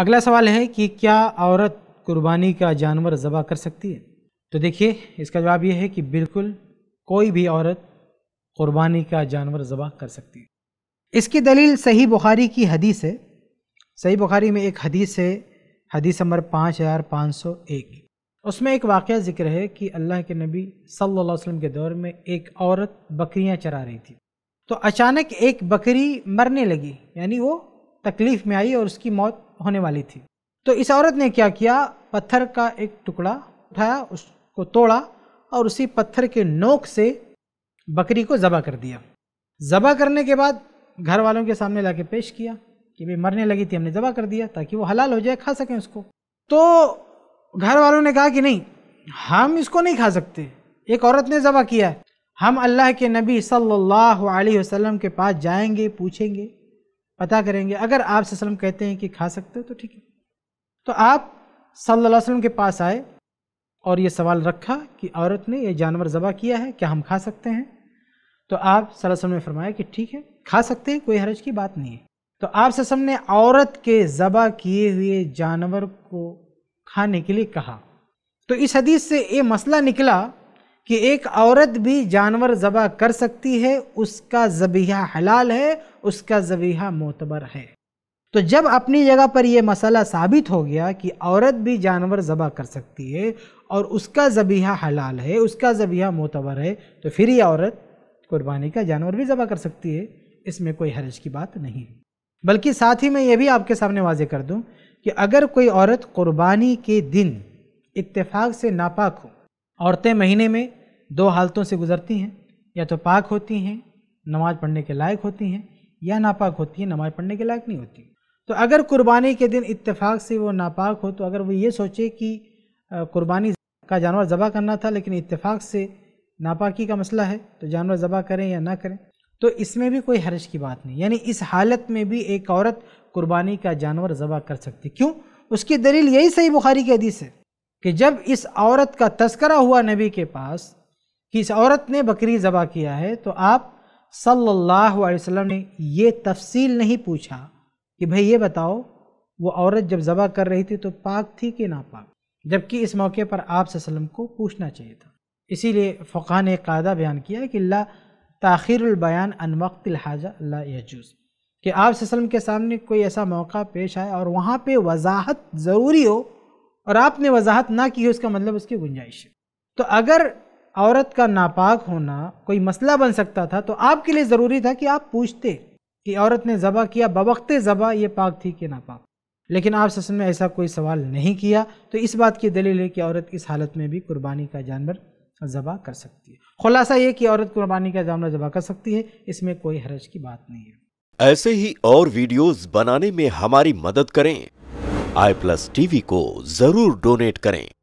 अगला सवाल है कि क्या औरत कुर्बानी का जानवर ज़बा कर सकती है तो देखिए इसका जवाब यह है कि बिल्कुल कोई भी औरत कुर्बानी का जानवर ज़बा कर सकती है इसकी दलील सही बुखारी की हदीस है सही बुखारी में एक हदीस है हदीस नंबर पाँच हज़ार पाँच सौ एक उसमें एक वाक़ ज़िक्र है कि अल्लाह के नबी सल्लल्लाहु अलैहि वसल्लम के दौर में एक औरत बकरियां चरा रही थी तो अचानक एक बकरी मरने लगी यानी वो तकलीफ़ में आई और उसकी मौत होने वाली थी तो इस औरत ने क्या किया पत्थर का एक टुकड़ा उठाया उसको तोड़ा और उसी पत्थर के नोक से बकरी को ज़बा कर दिया ज़बा करने के बाद घर वालों के सामने लाके पेश किया कि भाई मरने लगी थी हमने ज़बा कर दिया ताकि वो हलाल हो जाए खा सकें उसको तो घर वालों ने कहा कि नहीं हम इसको नहीं खा सकते एक औरत ने ज़बा किया हम अल्लाह के नबी सल्लल्लाहु अलैहि वसल्लम के पास जाएंगे पूछेंगे पता करेंगे अगर आप वसल्लम कहते हैं कि खा सकते हो तो ठीक है तो आप सल्लल्लाहु अलैहि वसल्लम के पास आए और ये सवाल रखा कि औरत ने ये जानवर ज़बा किया है क्या हम खा सकते हैं तो आप सल्लम ने फरमाया कि ठीक है खा सकते हैं कोई हरज की बात नहीं है तो आप ससम ने औरत के ज़बा किए हुए जानवर को खाने के लिए कहा तो इस हदीस से ये मसला निकला कि एक औरत भी जानवर ज़बह कर सकती है उसका ज़बीहा हलाल है उसका जबीहा मोतबर है तो जब अपनी जगह पर यह मसला साबित हो गया कि औरत भी जानवर ज़बह कर सकती है और उसका ज़बीहा हलाल है उसका ज़बीहा मोतबर है तो फिर ये औरत कुर्बानी का जानवर भी ज़बह कर सकती है इसमें कोई हरज की बात नहीं बल्कि साथ ही मैं ये भी आपके सामने वाजे कर दूँ कि अगर कोई औरत कुर्बानी के दिन इतफ़ाक़ से नापाक हो औरतें महीने में दो हालतों से गुजरती हैं या तो पाक होती हैं नमाज पढ़ने के लायक होती हैं या नापाक होती हैं नमाज पढ़ने के लायक नहीं होती तो अगर कुर्बानी के दिन इत्तेफाक से वो नापाक हो तो अगर वो ये सोचे कि कुर्बानी का जानवर ज़बा करना था लेकिन इत्तेफाक से नापाकी का मसला है तो जानवर ज़बह करें या ना करें तो इसमें भी कोई हरज की बात नहीं यानी इस हालत में भी एक औरत कुर्बानी का जानवर ज़बह कर सकती क्यों उसकी दलील यही सही बुखारी की हदीस है कि जब इस औरत का तस्करा हुआ नबी के पास कि इस औरत ने बकरी ज़बा किया है तो आप सल्लल्लाहु अलैहि वसल्लम ने ये तफसील नहीं पूछा कि भाई ये बताओ वो औरत जब ज़बा कर रही थी तो पाक थी कि ना पाक जबकि इस मौके पर आप सल्लम को पूछना चाहिए था इसीलिए फ़ुका ने कायदा बयान किया कि ला ताखिरबयान अनवक्त हाजा ला यजूज़ कि आप सल्लम के सामने कोई ऐसा मौका पेश आए और वहाँ पर वजाहत ज़रूरी हो और आपने वजाहत ना की हो इसका मतलब उसकी गुंजाइश है तो अगर औरत का नापाक होना कोई मसला बन सकता था तो आपके लिए ज़रूरी था कि आप पूछते कि औरत ने ज़बा किया बवक्त ज़बा ये पाक थी कि नापाक लेकिन आप ससन में ऐसा कोई सवाल नहीं किया तो इस बात की दलील है कि औरत इस हालत में भी कुर्बानी का जानवर ज़बा कर सकती है खुलासा ये कि औरत कुर्बानी का जानवर ज़बा कर सकती है इसमें कोई हरज की बात नहीं है ऐसे ही और वीडियोस बनाने में हमारी मदद करें आई प्लस टीवी को जरूर डोनेट करें